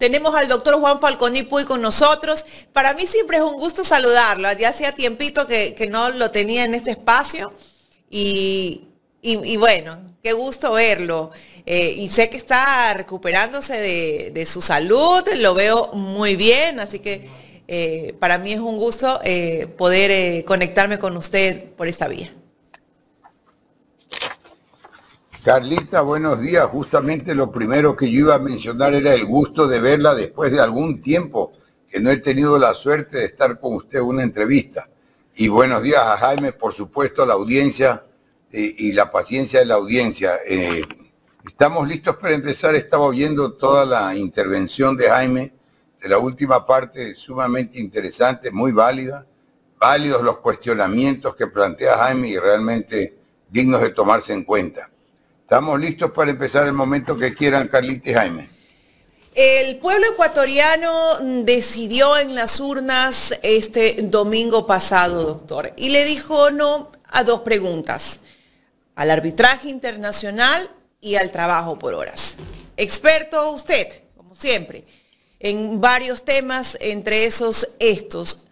Tenemos al doctor Juan Falconi Puy con nosotros. Para mí siempre es un gusto saludarlo. Ya hacía tiempito que, no lo tenía en este espacio. Y, y, bueno, qué gusto verlo. Eh, y sé que está recuperándose de, su salud, lo veo muy bien, así que eh, para mí es un gusto eh, poder conectarme con usted por esta vía. Carlita, buenos días. Justamente lo primero que yo iba a mencionar era el gusto de verla después de algún tiempo que no he tenido la suerte de estar con usted en una entrevista. Y buenos días a Jaime, por supuesto, a la audiencia eh, y la paciencia de la audiencia. Eh, estamos listos para empezar. Estaba oyendo toda la intervención de Jaime, de la última parte, sumamente interesante, muy válida. Válidos los cuestionamientos que plantea Jaime y realmente dignos de tomarse en cuenta. Estamos listos para empezar el momento que quieran, Carlitos y Jaime. El pueblo ecuatoriano decidió en las urnas este domingo pasado, doctor, y le dijo no a dos preguntas, al arbitraje internacional y al trabajo por horas. Experto usted, como siempre, en varios temas, entre esos estos.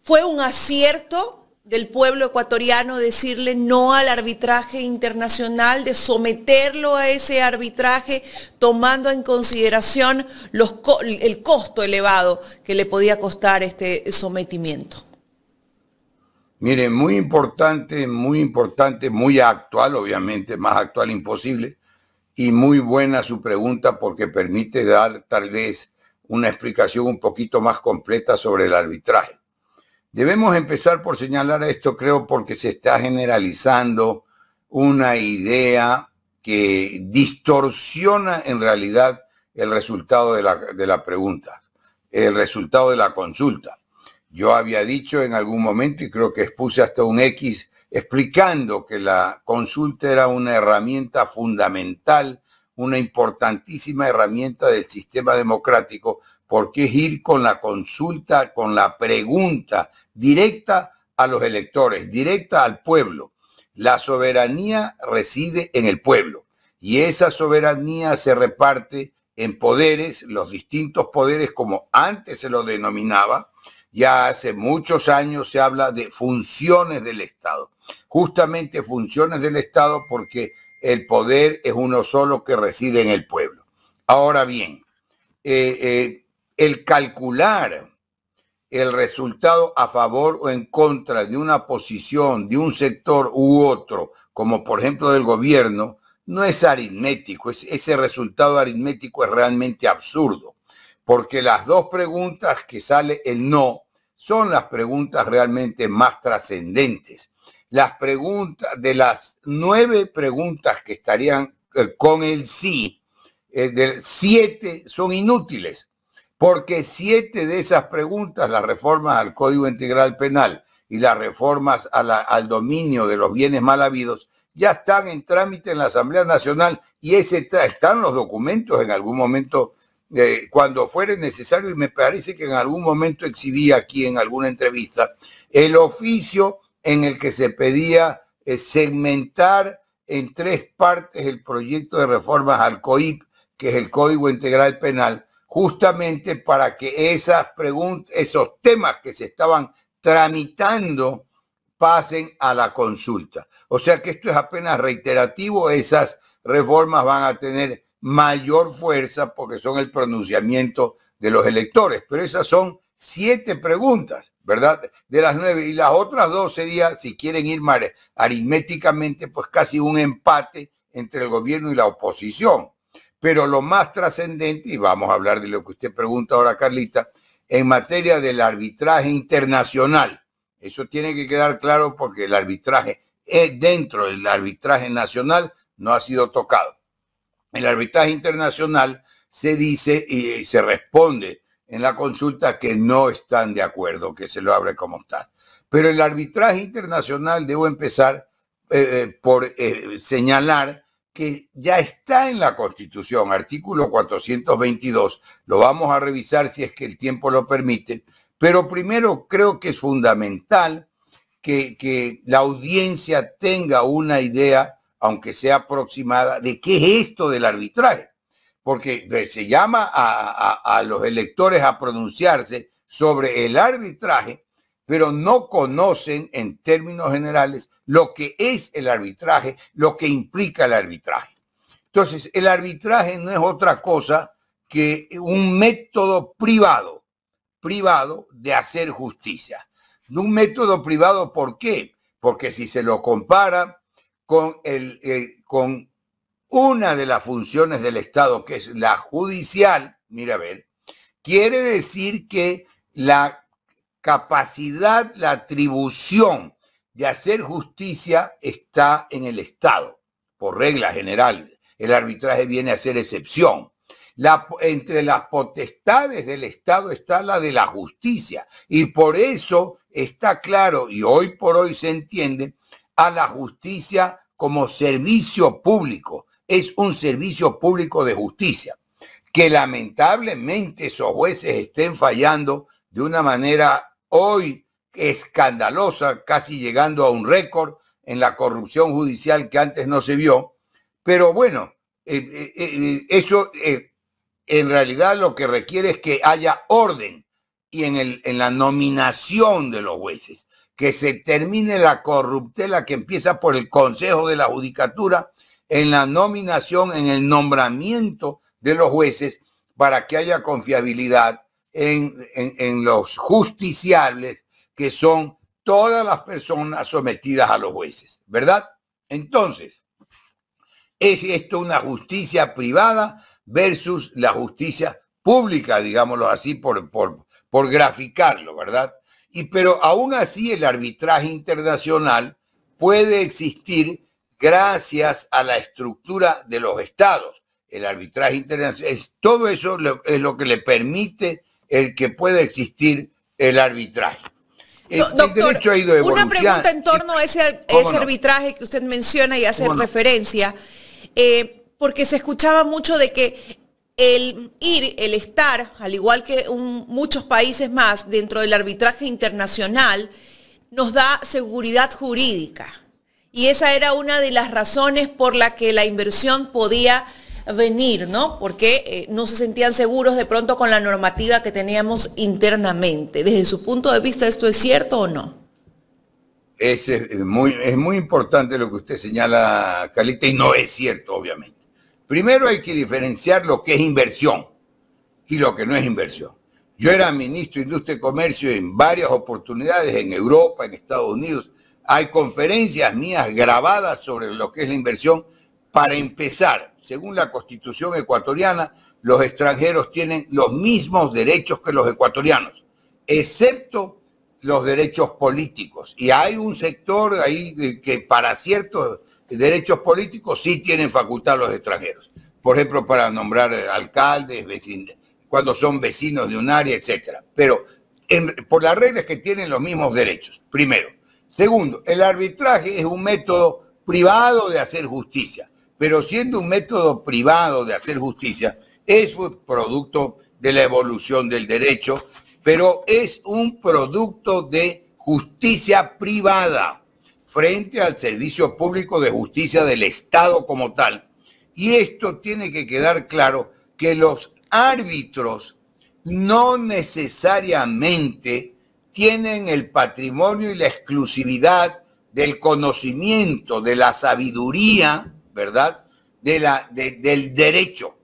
¿Fue un acierto del pueblo ecuatoriano decirle no al arbitraje internacional, de someterlo a ese arbitraje tomando en consideración el costo elevado que le podía costar este sometimiento? Mire, muy importante, muy importante, muy actual, obviamente, más actual imposible, y muy buena su pregunta porque permite dar tal vez una explicación un poquito más completa sobre el arbitraje. Debemos empezar por señalar esto, creo, porque se está generalizando una idea que distorsiona en realidad el resultado de la, pregunta, el resultado de la consulta. Yo había dicho en algún momento, y creo que expuse hasta un X, explicando que la consulta era una herramienta fundamental, una importantísima herramienta del sistema democrático porque es ir con la consulta, con la pregunta directa a los electores, directa al pueblo. La soberanía reside en el pueblo y esa soberanía se reparte en poderes, los distintos poderes como antes se lo denominaba, ya hace muchos años se habla de funciones del Estado. Justamente funciones del Estado porque el poder es uno solo que reside en el pueblo. Ahora bien, eh, eh, el calcular el resultado a favor o en contra de una posición, de un sector u otro, como por ejemplo del gobierno, no es aritmético. ese resultado aritmético es realmente absurdo, porque las dos preguntas que sale el no son las preguntas realmente más trascendentes. Las preguntas, de las nueve preguntas que estarían eh, con el sí, eh, del siete son inútiles porque siete de esas preguntas, las reformas al Código Integral Penal y las reformas al dominio de los bienes mal habidos, ya están en trámite en la Asamblea Nacional y están los documentos en algún momento eh, cuando fuere necesario y me parece que en algún momento exhibí aquí en alguna entrevista el oficio en el que se pedía eh, segmentar en tres partes el proyecto de reformas al COIP, que es el Código Integral Penal, justamente para que esas preguntas, esos temas que se estaban tramitando pasen a la consulta. O sea que esto es apenas reiterativo, esas reformas van a tener mayor fuerza porque son el pronunciamiento de los electores, pero esas son siete preguntas, ¿verdad? De las nueve. Y las otras dos serían, si quieren ir aritméticamente, pues casi un empate entre el gobierno y la oposición. Pero lo más trascendente, y vamos a hablar de lo que usted pregunta ahora, Carlita, en materia del arbitraje internacional. Eso tiene que quedar claro porque el arbitraje dentro del arbitraje nacional no ha sido tocado. El arbitraje internacional se dice y se responde en la consulta que no están de acuerdo, que se lo abre como tal. Pero el arbitraje internacional, debo empezar eh, eh, por eh, señalar que ya está en la Constitución, artículo 422. Lo vamos a revisar si es que el tiempo lo permite, pero primero creo que es fundamental que, la audiencia tenga una idea, aunque sea aproximada, de qué es esto del arbitraje, porque eh, se llama a los electores a pronunciarse sobre el arbitraje pero no conocen en términos generales lo que es el arbitraje, lo que implica el arbitraje. Entonces, el arbitraje no es otra cosa que un método privado, privado de hacer justicia. Un método privado, ¿por qué? Porque si se lo compara con, eh, con una de las funciones del Estado, que es la judicial, mira a ver, quiere decir que la capacidad, la atribución de hacer justicia está en el Estado, por regla general. El arbitraje viene a ser excepción. La, entre las potestades del Estado está la de la justicia. Y por eso está claro, y hoy por hoy se entiende, a la justicia como servicio público. Es un servicio público de justicia. Que lamentablemente esos jueces estén fallando de una manera hoy escandalosa, casi llegando a un récord en la corrupción judicial que antes no se vio. Pero bueno, eh, eh, eh, eso en realidad lo que requiere es que haya orden y el, en la nominación de los jueces, que se termine la corruptela que empieza por el Consejo de la Judicatura, en la nominación, en el nombramiento de los jueces, para que haya confiabilidad en, los justiciables, que son todas las personas sometidas a los jueces, ¿verdad? Entonces, ¿es esto una justicia privada versus la justicia pública, digámoslo así, por, por, por graficarlo, ¿verdad? Y pero aún así el arbitraje internacional puede existir gracias a la estructura de los estados. El arbitraje internacional, es, todo eso es lo que le permite el que pueda existir el arbitraje. una pregunta en torno a ese, arbitraje que usted menciona y hace referencia, eh, porque se escuchaba mucho de que el ir, el estar, al igual que muchos países más, dentro del arbitraje internacional, nos da seguridad jurídica. Y esa era una de las razones por la que la inversión podía venir, ¿no? Porque eh, no se sentían seguros de pronto con la normativa que teníamos internamente. Desde su punto de vista, ¿esto es cierto o no? Es, muy, es muy importante lo que usted señala, Calita, y no es cierto, obviamente. Primero hay que diferenciar lo que es inversión y lo que no es inversión. Yo era ministro de Industria y Comercio en varias oportunidades en Europa, en Estados Unidos. Hay conferencias mías grabadas sobre lo que es la inversión para empezar, según la constitución ecuatoriana, los extranjeros tienen los mismos derechos que los ecuatorianos, excepto los derechos políticos. Y hay un sector ahí que para ciertos derechos políticos sí tienen facultad los extranjeros. Por ejemplo, para nombrar alcaldes, vecinos, cuando son vecinos de un área, etc. Pero por las reglas que tienen los mismos derechos, primero. Segundo, el arbitraje es un método privado de hacer justicia pero siendo un método privado de hacer justicia, es producto de la evolución del derecho, pero es un producto de justicia privada frente al servicio público de justicia del Estado como tal. Y esto tiene que quedar claro que los árbitros no necesariamente tienen el patrimonio y la exclusividad del conocimiento, de la sabiduría ¿verdad? De la, del derecho,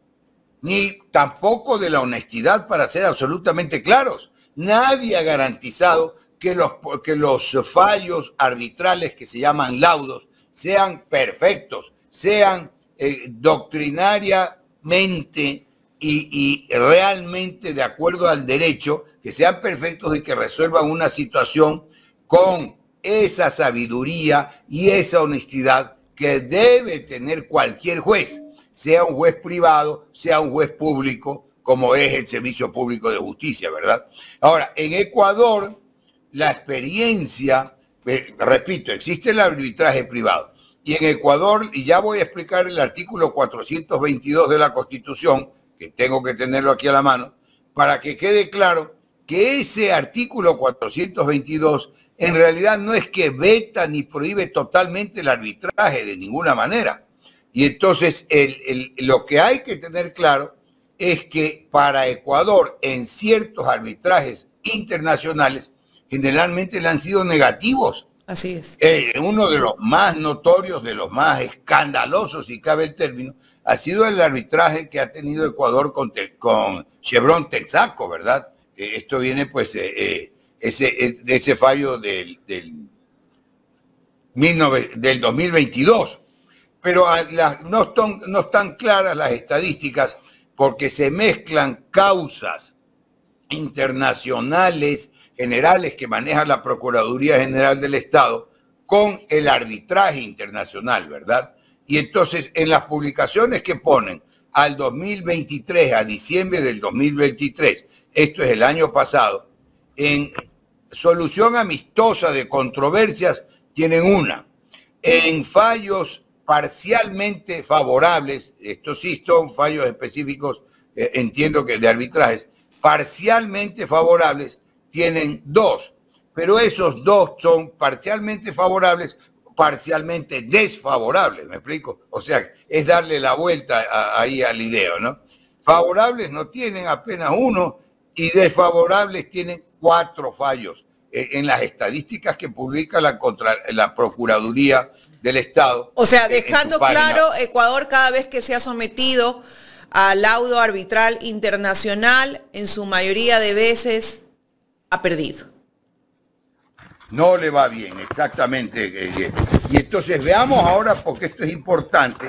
ni tampoco de la honestidad, para ser absolutamente claros. Nadie ha garantizado que los, los fallos arbitrales que se llaman laudos sean perfectos, sean eh, doctrinariamente y, realmente de acuerdo al derecho, que sean perfectos y que resuelvan una situación con esa sabiduría y esa honestidad que debe tener cualquier juez, sea un juez privado, sea un juez público, como es el Servicio Público de Justicia, ¿verdad? Ahora, en Ecuador, la experiencia, eh, repito, existe el arbitraje privado. Y en Ecuador, y ya voy a explicar el artículo 422 de la Constitución, que tengo que tenerlo aquí a la mano, para que quede claro que ese artículo 422 en realidad no es que veta ni prohíbe totalmente el arbitraje de ninguna manera. Y entonces lo que hay que tener claro es que para Ecuador en ciertos arbitrajes internacionales generalmente le han sido negativos. Así es. Eh, uno de los más notorios, de los más escandalosos, si cabe el término, ha sido el arbitraje que ha tenido Ecuador con, Chevron Texaco, ¿verdad? Eh, esto viene pues... Eh, ese, e, ese fallo del, del, del 2022. Pero ah, no, están, no están claras las estadísticas porque se mezclan causas internacionales generales que maneja la Procuraduría General del Estado con el arbitraje internacional, ¿verdad? Y entonces en las publicaciones que ponen al 2023, a diciembre del 2023, esto es el año pasado, en solución amistosa de controversias tienen una. En fallos parcialmente favorables, estos sí son fallos específicos, eh, entiendo que de arbitrajes, parcialmente favorables tienen dos, pero esos dos son parcialmente favorables, parcialmente desfavorables, ¿me explico? O sea, es darle la vuelta ahí al ideo, ¿no? Favorables no tienen apenas uno y desfavorables tienen cuatro fallos. Eh, en las estadísticas que publica la, la Procuraduría del Estado. O sea, dejando claro, Ecuador cada vez que se ha sometido al laudo arbitral internacional, en su mayoría de veces ha perdido. No le va bien, exactamente. Eh, eh. Y entonces veamos ahora, porque esto es importante,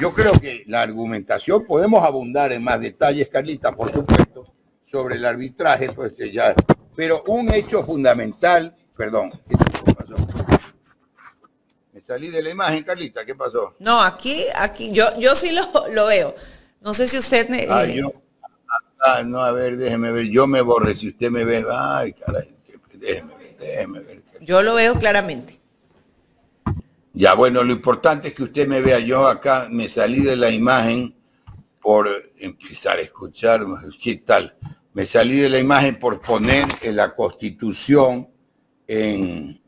yo creo que la argumentación, podemos abundar en más detalles, Carlita, por supuesto, sobre el arbitraje, pues ya pero un hecho fundamental, perdón, ¿qué pasó? Me salí de la imagen, Carlita, ¿qué pasó? No, aquí, aquí, yo, yo sí lo, veo. No sé si usted... Me, ah, yo, no, a ver, déjeme ver, yo me borré, si usted me ve, ay, caray, déjeme ver, déjeme ver. Yo lo veo claramente. Ya, bueno, lo importante es que usted me vea. Yo acá me salí de la imagen por empezar a escuchar, ¿qué tal? me salí de la imagen por poner la constitución en,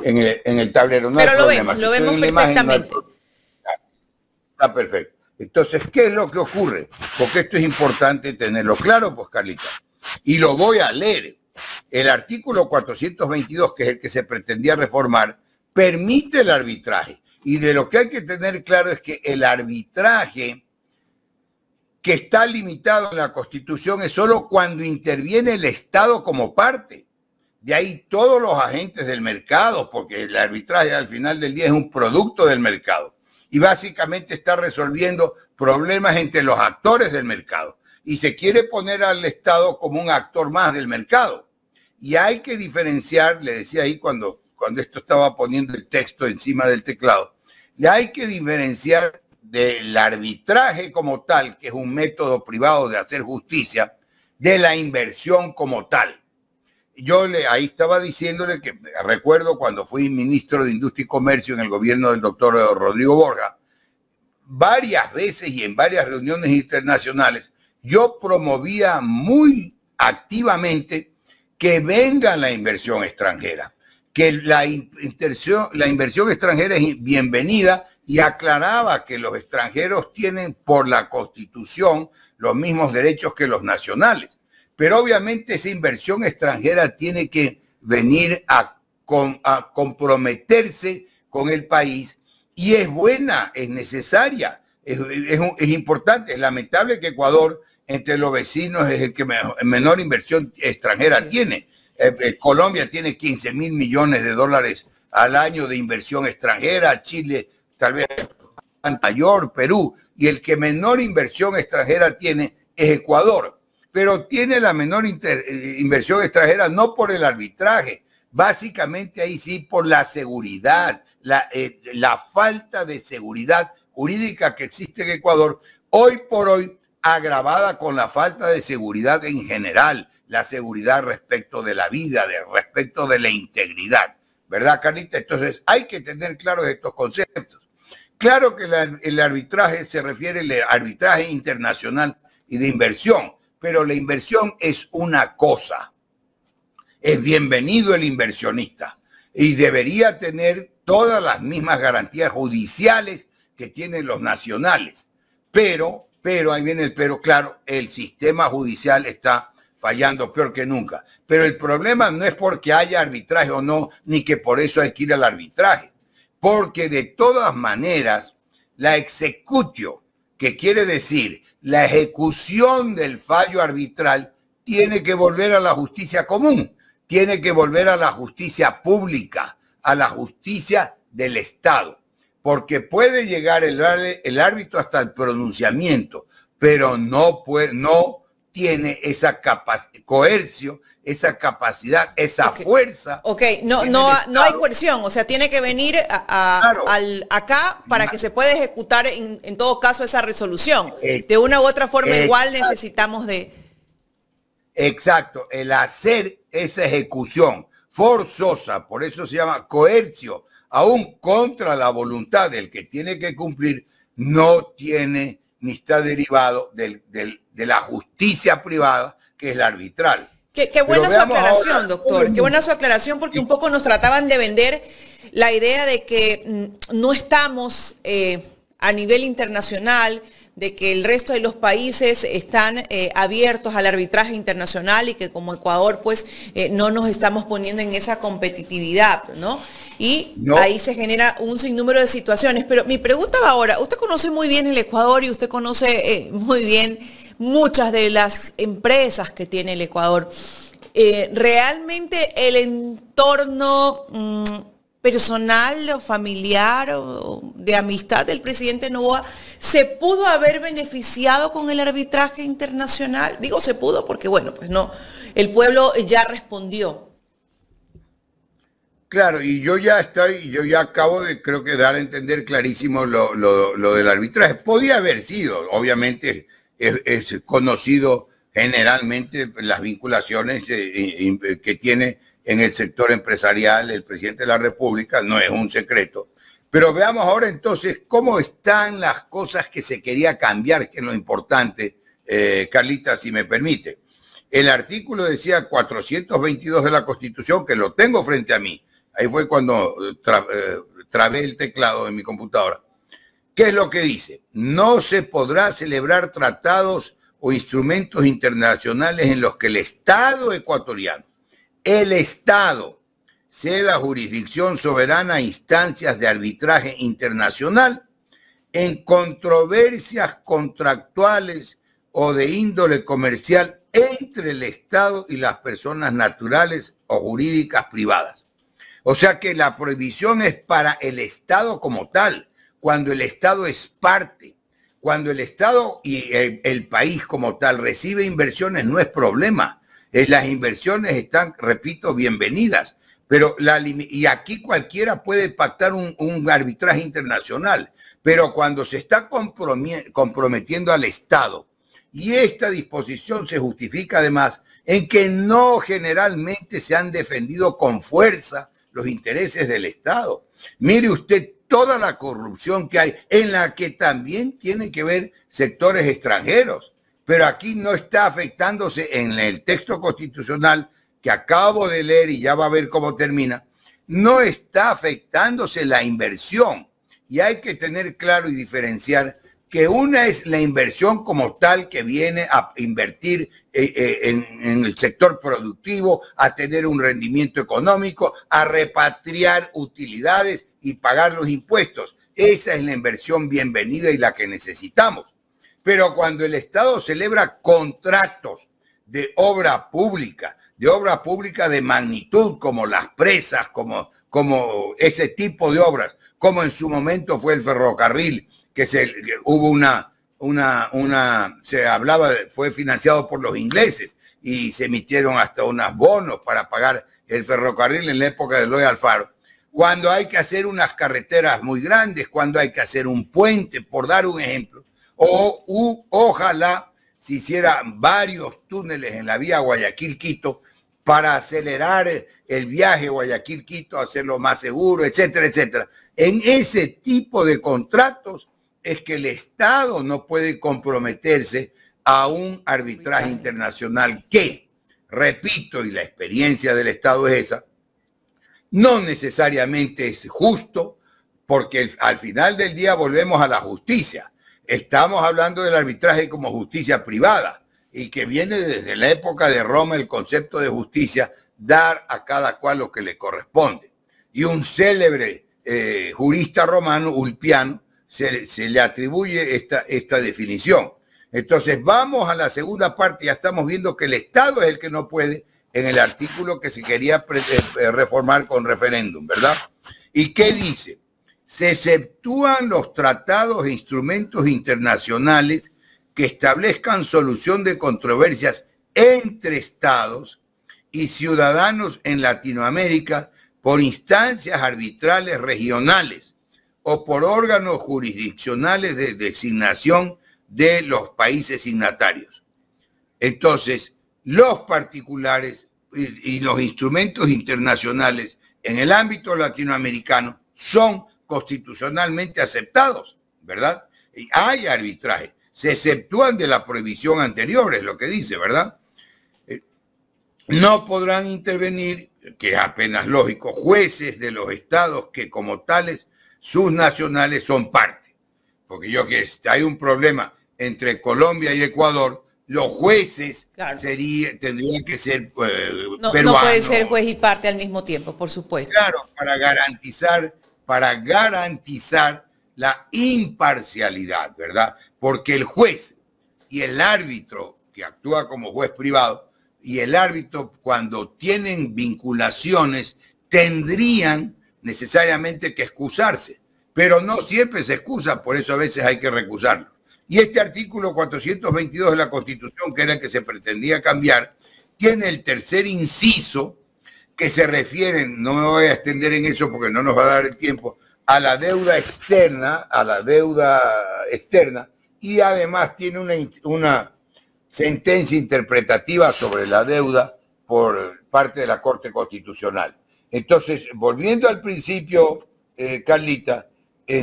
el, tablero. No Pero lo, vemos, lo vemos perfectamente. Ah, está perfecto. Entonces, ¿qué es lo que ocurre? Porque esto es importante tenerlo claro, pues Carlita. Y lo voy a leer. El artículo 422, que es el que se pretendía reformar, permite el arbitraje. Y de lo que hay que tener claro es que el arbitraje que está limitado en la Constitución es solo cuando interviene el Estado como parte. De ahí todos los agentes del mercado, porque el arbitraje al final del día es un producto del mercado y básicamente está resolviendo problemas entre los actores del mercado. Y se quiere poner al Estado como un actor más del mercado. Y hay que diferenciar, le decía ahí cuando, cuando esto estaba poniendo el texto encima del teclado, y hay que diferenciar del arbitraje como tal, que es un método privado de hacer justicia, de la inversión como tal. Yo ahí estaba diciéndole que recuerdo cuando fui ministro de Industria y Comercio en el gobierno del doctor Rodrigo Borga, varias veces y en varias reuniones internacionales, yo promovía muy activamente que venga la inversión extranjera, que la inversión extranjera es bienvenida y aclaraba que los extranjeros tienen por la constitución los mismos derechos que los nacionales. Pero obviamente esa inversión extranjera tiene que venir a, comprometerse con el país y es buena, es necesaria, es, importante. Es lamentable que Ecuador entre los vecinos es el que menor inversión extranjera tiene. Eh, eh, Colombia tiene 15 mil millones de dólares al año de inversión extranjera, Chile tal vez mayor, Perú, y el que menor inversión extranjera tiene es Ecuador, pero tiene la menor eh, inversión extranjera no por el arbitraje, básicamente ahí sí por la seguridad, eh, la, falta de seguridad jurídica que existe en Ecuador, hoy por hoy agravada con la falta de seguridad en general, la seguridad respecto de la vida, de, respecto de la integridad. ¿Verdad, Carlita? Entonces hay que tener claros estos conceptos. Claro que el arbitraje se refiere al arbitraje internacional y de inversión, pero la inversión es una cosa. Es bienvenido el inversionista y debería tener todas las mismas garantías judiciales que tienen los nacionales. Pero, pero, ahí viene el pero, claro, el sistema judicial está fallando peor que nunca. Pero el problema no es porque haya arbitraje o no, ni que por eso hay que ir al arbitraje porque de todas maneras la executio, que quiere decir la ejecución del fallo arbitral, tiene que volver a la justicia común, tiene que volver a la justicia pública, a la justicia del Estado, porque puede llegar el, árbitro hasta el pronunciamiento, pero no, no tiene esa coercio, esa capacidad, esa fuerza. Ok, no, no, no hay coerción, o sea, tiene que venir a, al, acá para que se pueda ejecutar en, todo caso esa resolución. De una u otra forma igual necesitamos de... Exacto, el hacer esa ejecución forzosa, por eso se llama coercio, aún contra la voluntad del que tiene que cumplir, no tiene ni está derivado de la justicia privada, que es la arbitral Qué, buena su aclaración, doctor. Qué buena su aclaración porque un poco nos trataban de vender la idea de que mm, no estamos eh, a nivel internacional, de que el resto de los países están eh, abiertos al arbitraje internacional y que como Ecuador pues eh, no nos estamos poniendo en esa competitividad, ¿no? Y ahí se genera un sinnúmero de situaciones. Pero mi pregunta va ahora, usted conoce muy bien el Ecuador y usted conoce muy bien muchas de las empresas que tiene el Ecuador. Eh, realmente el entorno mm, personal o familiar o, de amistad del presidente Novoa se pudo haber beneficiado con el arbitraje internacional. Digo se pudo porque, bueno, pues no, el pueblo ya respondió. Claro, y yo ya estoy, yo ya acabo de, creo que dar a entender clarísimo lo, lo, lo del arbitraje. Podía haber sido, obviamente es, conocido generalmente las vinculaciones eh, eh, que tiene en el sector empresarial el presidente de la República, no es un secreto. Pero veamos ahora entonces cómo están las cosas que se quería cambiar, que es lo importante, eh, Carlita, si me permite. El artículo decía 422 de la Constitución, que lo tengo frente a mí. Ahí fue cuando trabé el teclado de mi computadora. ¿Qué es lo que dice? No se podrá celebrar tratados o instrumentos internacionales en los que el Estado ecuatoriano, el Estado, ceda jurisdicción soberana a instancias de arbitraje internacional en controversias contractuales o de índole comercial entre el Estado y las personas naturales o jurídicas privadas. O sea que la prohibición es para el Estado como tal, cuando el Estado es parte, cuando el Estado y eh, el, país como tal recibe inversiones no es problema. Es, eh, las inversiones están, repito, bienvenidas. Pero la, y aquí cualquiera puede pactar un arbitraje internacional. Pero cuando se está comprometiendo al Estado, y esta disposición se justifica además en que no generalmente se han defendido con fuerza los intereses del Estado. Mire usted toda la corrupción que hay, en la que también tienen que ver sectores extranjeros. Pero aquí no está afectándose en el texto constitucional que acabo de leer y ya va a ver cómo termina, no está afectándose la inversión. Y hay que tener claro y diferenciar que una es la inversión como tal que viene a invertir eh, eh, en, el sector productivo, a tener un rendimiento económico, a repatriar utilidades y pagar los impuestos. Esa es la inversión bienvenida y la que necesitamos. Pero cuando el Estado celebra contratos de obra pública, de obra pública de magnitud, como las presas, como, como ese tipo de obras, como en su momento fue el ferrocarril, que, se, hubo una, una, una, se hablaba, fue financiado por los ingleses y se emitieron hasta unos bonos para pagar el ferrocarril en la época de Loy Alfaro cuando hay que hacer unas carreteras muy grandes, cuando hay que hacer un puente, por dar un ejemplo, o ojalá se hicieran varios túneles en la vía Guayaquil-Quito para acelerar el viaje Guayaquil-Quito, hacerlo más seguro, etcétera, etcétera. En ese tipo de contratos es que el Estado no puede comprometerse a un arbitraje internacional que, repito, y la experiencia del Estado es esa, no necesariamente es justo, porque al final del día volvemos a la justicia. Estamos hablando del arbitraje como justicia privada y que viene desde la época de Roma el concepto de justicia, dar a cada cual lo que le corresponde. Y un célebre eh, jurista romano, Ulpiano, se, le atribuye esta, esta definición. Entonces vamos a la segunda parte, ya estamos viendo que el Estado es el que no puede, en el artículo que se quería eh, eh, reformar con referéndum, ¿verdad? ¿Y qué dice? Se exceptúan los tratados e instrumentos internacionales que establezcan solución de controversias entre estados y ciudadanos en Latinoamérica por instancias arbitrales regionales o por órganos jurisdiccionales de designación de los países signatarios. Entonces, los particulares y, los instrumentos internacionales en el ámbito latinoamericano son constitucionalmente aceptados, ¿verdad? hay arbitraje. Se exceptúan de la prohibición anterior, es lo que dice, ¿verdad? Eh, no podrán intervenir, que es apenas lógico, jueces de los estados que como tales sus nacionales son parte. Porque yo que hay un problema entre Colombia y Ecuador, los jueces sería, tendrían que ser eh, no, puede ser juez y parte al mismo tiempo, por supuesto. Claro, para garantizar, para garantizar la imparcialidad, ¿verdad? Porque el juez y el árbitro que actúa como juez privado y el árbitro cuando tienen vinculaciones tendrían necesariamente que excusarse, pero no siempre se excusa, por eso a veces hay que recusarlo. Y este artículo 422 de la Constitución, que era el que se pretendía cambiar, tiene el tercer inciso que se refiere, no me voy a extender en eso porque no nos va a dar el tiempo, a la deuda externa, a la deuda externa, y además tiene una, sentencia interpretativa sobre la deuda por parte de la Corte Constitucional. Entonces, volviendo al principio, eh, Carlita,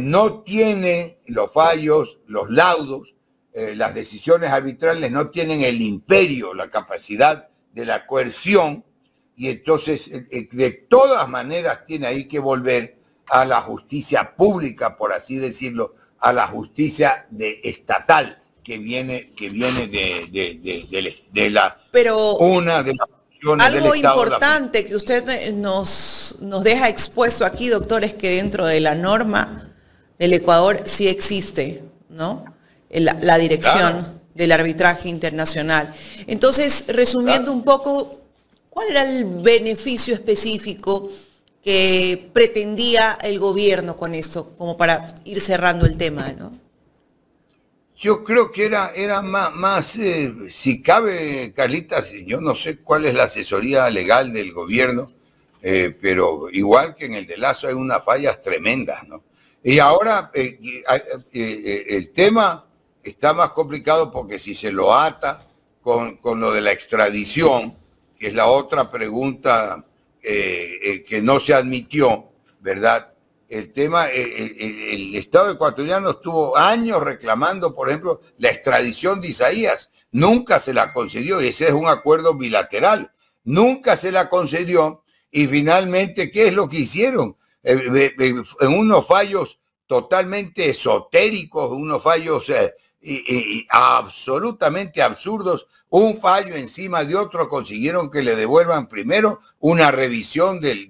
no tiene los fallos, los laudos, eh, las decisiones arbitrales no tienen el imperio, la capacidad de la coerción, y entonces eh, eh, de todas maneras tiene ahí que volver a la justicia pública, por así decirlo, a la justicia de estatal que viene, que viene de, la Pero una de las algo importante que usted nos, nos deja expuesto aquí, doctor, es que dentro de la norma el Ecuador sí existe, ¿no? La, dirección del arbitraje internacional. Entonces, resumiendo un poco, ¿cuál era el beneficio específico que pretendía el gobierno con esto, como para ir cerrando el tema, ¿no? Yo creo que era, más, eh, si cabe, Carlita, yo no sé cuál es la asesoría legal del gobierno, eh, pero igual que en el de Lazo hay unas fallas tremendas, ¿no? Y ahora eh, ah, eh, eh, el tema está más complicado porque si se lo ata con, lo de la extradición, que es la otra pregunta que no se admitió, ¿verdad? El tema, el, el Estado ecuatoriano estuvo años reclamando, por ejemplo, la extradición de Isaías. Nunca se la concedió y ese es un acuerdo bilateral. Nunca se la concedió y finalmente, ¿qué es lo que hicieron? Eh, en unos fallos totalmente esotéricos, unos fallos eh, absolutamente absurdos, un fallo encima de otro, consiguieron que le devuelvan primero una revisión de,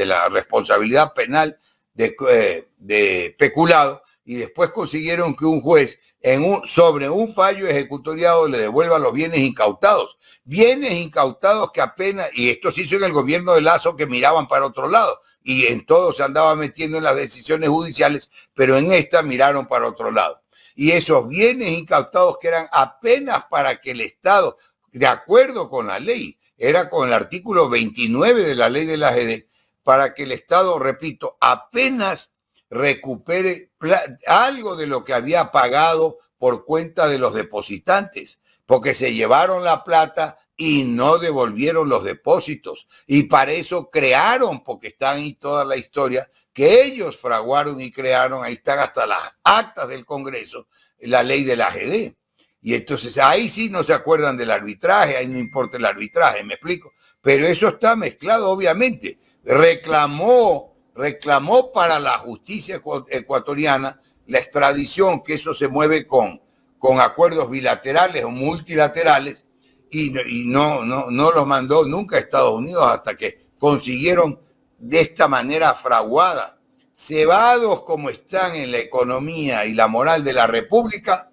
la, responsabilidad penal eh, de, peculado y después consiguieron que un juez en un, sobre un fallo ejecutoriado le devuelva los bienes incautados. Bienes incautados que apenas, y esto se hizo en el gobierno de Lazo que miraban para otro lado, y en todo se andaba metiendo en las decisiones judiciales, pero en esta miraron para otro lado. Y esos bienes incautados que eran apenas para que el Estado, de acuerdo con la ley, era con el artículo 29 de la ley de la GD, para que el Estado, repito, apenas recupere algo de lo que había pagado por cuenta de los depositantes, porque se llevaron la plata y no devolvieron los depósitos. Y para eso crearon, porque está ahí toda la historia, que ellos fraguaron y crearon, ahí están hasta las actas del Congreso, la ley del AGD. Y entonces ahí sí no se acuerdan del arbitraje, ahí no importa el arbitraje, me explico. Pero eso está mezclado, obviamente. Reclamó, reclamó para la justicia ecuatoriana la extradición, que eso se mueve con, con acuerdos bilaterales o multilaterales, y, no, no, no los mandó nunca a Estados Unidos hasta que consiguieron de esta manera fraguada. Cebados como están en la economía y la moral de la República,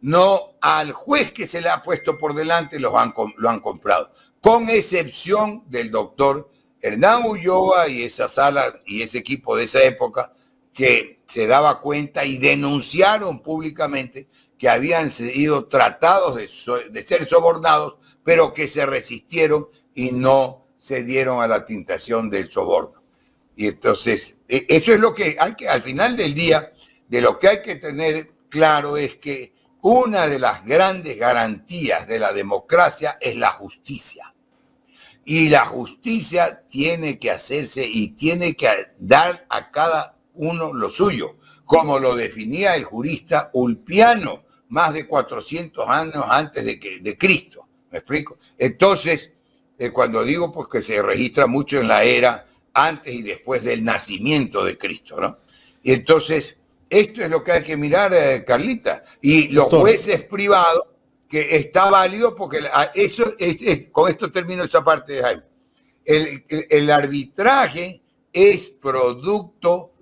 no al juez que se le ha puesto por delante los han, lo han comprado, con excepción del doctor Hernán Ulloa y esa sala y ese equipo de esa época que se daba cuenta y denunciaron públicamente que habían sido tratados de, de ser sobornados pero que se resistieron y no se dieron a la tintación del soborno. Y entonces, e, eso es lo que hay que, al final del día, de lo que hay que tener claro es que una de las grandes garantías de la democracia es la justicia. Y la justicia tiene que hacerse y tiene que dar a cada uno lo suyo, como lo definía el jurista Ulpiano más de 400 años antes de, que, de Cristo. ¿Me explico? Entonces, eh, cuando digo, pues que se registra mucho en la era antes y después del nacimiento de Cristo, ¿no? Y entonces, esto es lo que hay que mirar, eh, Carlita. Y los jueces privados, que está válido porque ah, eso con esto termino esa parte de Jaime. El, arbitraje es producto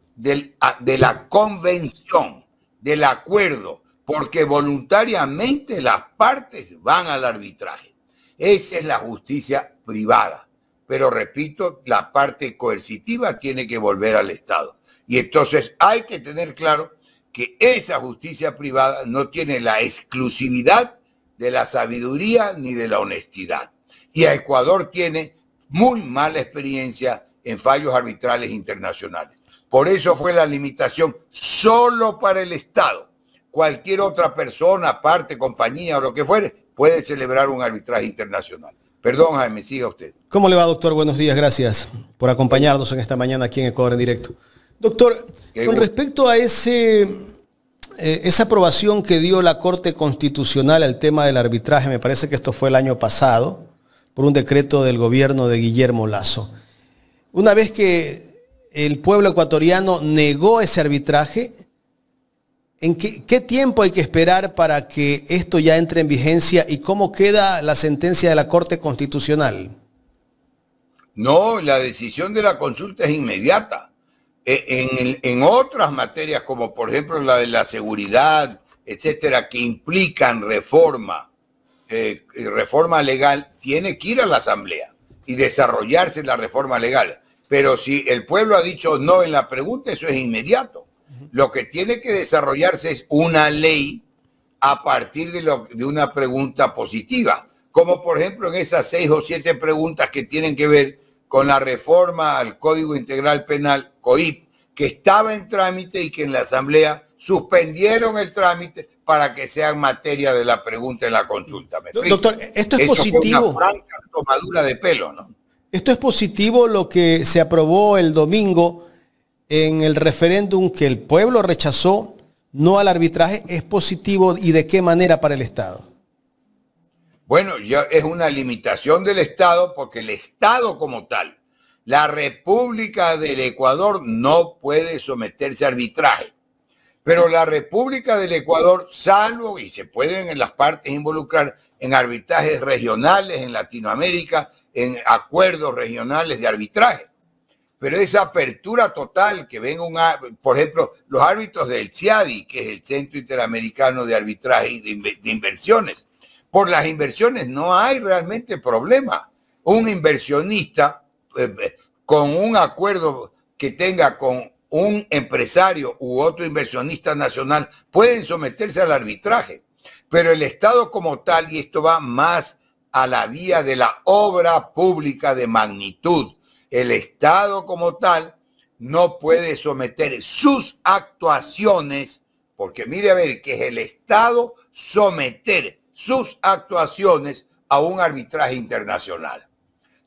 ah, de la convención, del acuerdo, porque voluntariamente las partes van al arbitraje. Esa es la justicia privada. Pero repito, la parte coercitiva tiene que volver al Estado. Y entonces hay que tener claro que esa justicia privada no tiene la exclusividad de la sabiduría ni de la honestidad. Y a Ecuador tiene muy mala experiencia en fallos arbitrales internacionales. Por eso fue la limitación solo para el Estado cualquier otra persona, parte, compañía o lo que fuere, puede celebrar un arbitraje internacional. Perdón, Jaime, siga usted. ¿Cómo le va, doctor? Buenos días, gracias por acompañarnos en esta mañana aquí en Ecuador en directo. Doctor, con respecto a ese, eh, esa aprobación que dio la Corte Constitucional al tema del arbitraje, me parece que esto fue el año pasado, por un decreto del gobierno de Guillermo Lazo. Una vez que el pueblo ecuatoriano negó ese arbitraje, ¿En qué, tiempo hay que esperar para que esto ya entre en vigencia y cómo queda la sentencia de la Corte Constitucional? No, la decisión de la consulta es inmediata. E, en, otras materias, como por ejemplo la de la seguridad, etcétera, que implican reforma, eh, reforma legal, tiene que ir a la Asamblea y desarrollarse la reforma legal. Pero si el pueblo ha dicho no en la pregunta, eso es inmediato. Lo que tiene que desarrollarse es una ley a partir de, una pregunta positiva, como por ejemplo en esas seis o siete preguntas que tienen que ver con la reforma al Código Integral Penal, COIP, que estaba en trámite y que en la Asamblea suspendieron el trámite para que sea materia de la pregunta en la consulta. Doctor, esto es positivo. tomadura de pelo, ¿no? Esto es positivo lo que se aprobó el domingo en el referéndum que el pueblo rechazó no al arbitraje es positivo y de qué manera para el Estado? Bueno, ya es una limitación del Estado porque el Estado como tal, la República del Ecuador no puede someterse a arbitraje. Pero la República del Ecuador, salvo y se pueden en las partes involucrar en arbitrajes regionales en Latinoamérica, en acuerdos regionales de arbitraje pero esa apertura total que ven, un, por ejemplo, los árbitros del CIADI, que es el Centro Interamericano de Arbitraje de, Inversiones. Por las inversiones no hay realmente problema. Un inversionista eh, eh, con un acuerdo que tenga con un empresario u otro inversionista nacional pueden someterse al arbitraje. Pero el Estado como tal, y esto va más a la vía de la obra pública de magnitud, el Estado como tal no puede someter sus actuaciones, porque mire a ver, que es el Estado someter sus actuaciones a un arbitraje internacional.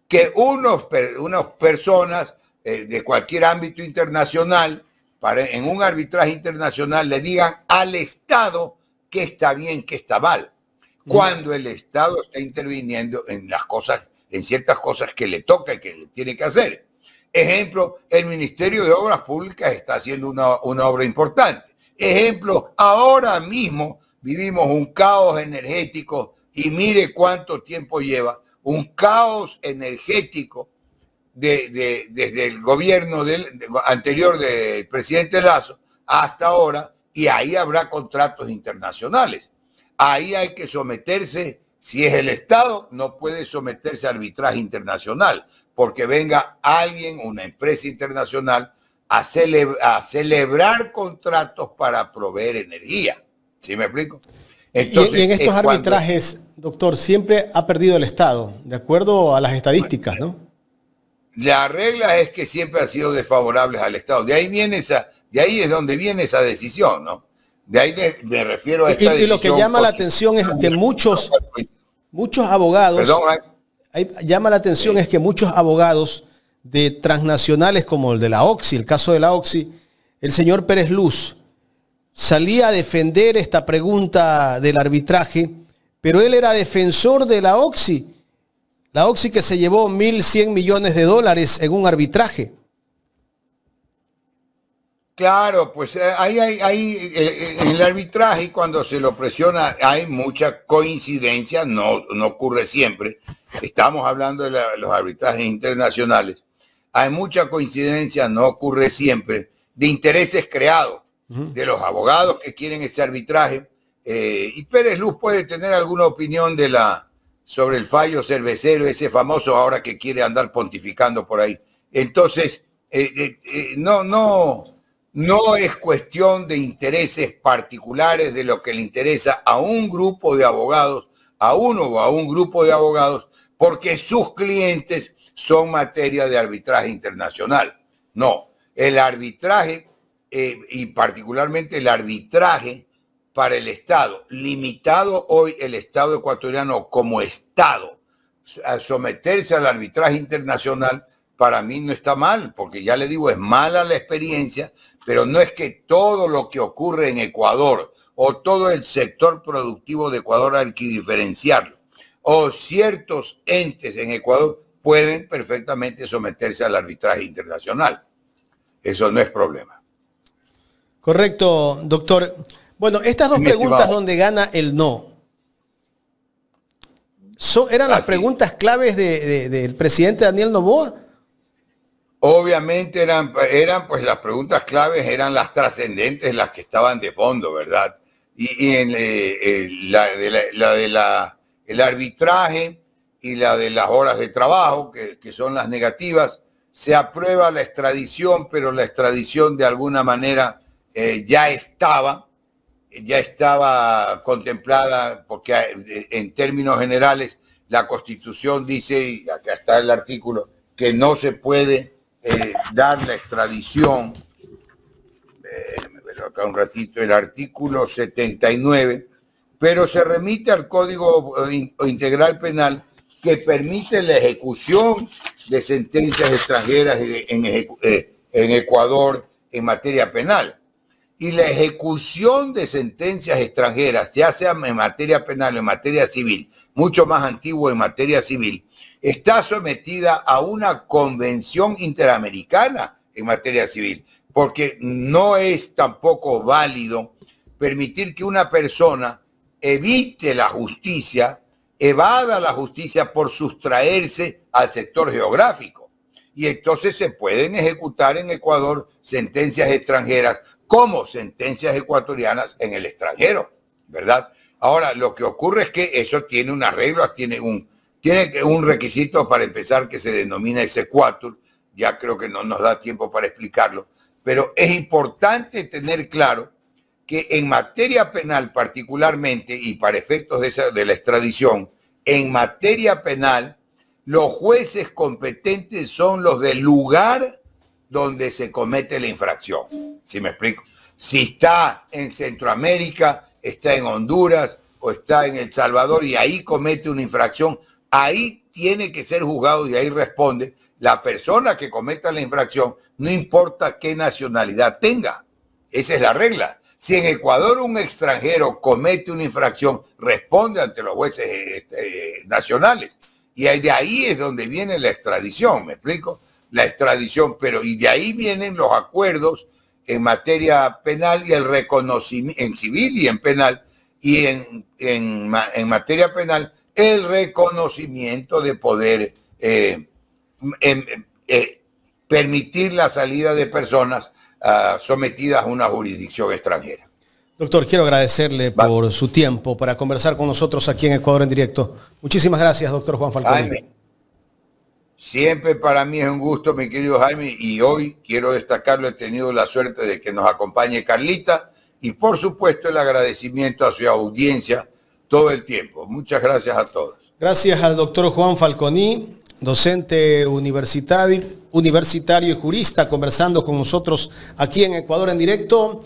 Que unos, unas personas eh, de cualquier ámbito internacional, para, en un arbitraje internacional, le digan al Estado que está bien, que está mal, cuando el Estado está interviniendo en las cosas en ciertas cosas que le toca y que tiene que hacer. Ejemplo, el Ministerio de Obras Públicas está haciendo una, obra importante. Ejemplo, ahora mismo vivimos un caos energético y mire cuánto tiempo lleva un caos energético desde el gobierno del, anterior del presidente Lazo hasta ahora, y ahí habrá contratos internacionales. Ahí hay que someterse si es el Estado, no puede someterse a arbitraje internacional, porque venga alguien, una empresa internacional, a, celebrar contratos para proveer energía. ¿Sí me explico? y, en estos arbitrajes, doctor, siempre ha perdido el Estado, de acuerdo a las estadísticas, ¿no? La regla es que siempre ha sido desfavorables al Estado. De ahí viene esa, de ahí es donde viene esa decisión, ¿no? De ahí me refiero a esta y, y lo que llama la atención es que muchos, muchos abogados, llama la atención es que muchos abogados de transnacionales como el de la OXI, el caso de la OXI, el señor Pérez Luz salía a defender esta pregunta del arbitraje, pero él era defensor de la Oxy, la Oxy que se llevó 1.100 millones de dólares en un arbitraje. Claro, pues eh, ahí, hay eh, eh, en el arbitraje cuando se lo presiona hay mucha coincidencia, no, no ocurre siempre. Estamos hablando de los arbitrajes internacionales. Hay mucha coincidencia, no ocurre siempre, de intereses creados, de los abogados que quieren ese arbitraje. y Pérez Luz puede tener alguna opinión de la, sobre el fallo cervecero, ese famoso ahora que quiere andar pontificando por ahí. Entonces, no, no no es cuestión de intereses particulares de lo que le interesa a un grupo de abogados, a uno o a un grupo de abogados, porque sus clientes son materia de arbitraje internacional. No, el arbitraje eh, y particularmente el arbitraje para el Estado, limitado hoy el Estado ecuatoriano como Estado, someterse al arbitraje internacional, para mí no está mal, porque ya le digo, es mala la experiencia pero no es que todo lo que ocurre en Ecuador o todo el sector productivo de Ecuador hay que diferenciarlo. O ciertos entes en Ecuador pueden perfectamente someterse al arbitraje internacional. Eso no es problema. Correcto, doctor. Bueno, estas dos preguntas donde gana el no. eran las preguntas claves del presidente Daniel Novoa Obviamente eran, eran pues las preguntas claves, eran las trascendentes, las que estaban de fondo, ¿verdad? Y, en, eh, eh, la, de la, el arbitraje y la de las horas de trabajo, que, son las negativas, se aprueba la extradición, pero la extradición de alguna manera eh, ya estaba, ya estaba contemplada, porque en términos generales la Constitución dice, y acá está el artículo, que no se puede eh, dar la extradición, me veo acá un ratito, el artículo 79, pero se remite al Código eh, Integral Penal que permite la ejecución de sentencias extranjeras eh, en, en Ecuador en materia penal. Y la ejecución de sentencias extranjeras, ya sea en materia penal o en materia civil, mucho más antiguo en materia civil, está sometida a una convención interamericana en materia civil, porque no es tampoco válido permitir que una persona evite la justicia, evada la justicia por sustraerse al sector geográfico. Y entonces se pueden ejecutar en Ecuador sentencias extranjeras como sentencias ecuatorianas en el extranjero, ¿verdad? Ahora, lo que ocurre es que eso tiene unas reglas, tiene un, tiene un requisito para empezar que se denomina ese cuatur, ya creo que no nos da tiempo para explicarlo, pero es importante tener claro que en materia penal particularmente y para efectos de, la extradición, en materia penal, los jueces competentes son los del lugar donde se comete la infracción. Si me explico? Si está en Centroamérica, está en Honduras o está en El Salvador y ahí comete una infracción, Ahí tiene que ser juzgado y ahí responde la persona que cometa la infracción, no importa qué nacionalidad tenga. Esa es la regla. Si en Ecuador un extranjero comete una infracción, responde ante los jueces este, nacionales. Y de ahí es donde viene la extradición, ¿me explico? La extradición, pero y de ahí vienen los acuerdos en materia penal y el reconocimiento, en civil y en penal, y en, en materia penal, el reconocimiento de poder eh, em, em, eh, permitir la salida de personas ah, sometidas a una jurisdicción extranjera. Doctor, quiero agradecerle por su tiempo para conversar con nosotros aquí en Ecuador en directo. Muchísimas gracias, doctor Juan Falcón. Jaime, siempre para mí es un gusto, mi querido Jaime, y hoy quiero destacarlo, he tenido la suerte de que nos acompañe Carlita y por supuesto el agradecimiento a su audiencia todo el tiempo. Muchas gracias a todos. Gracias al doctor Juan Falconi, docente universitario, universitario y jurista, conversando con nosotros aquí en Ecuador en directo.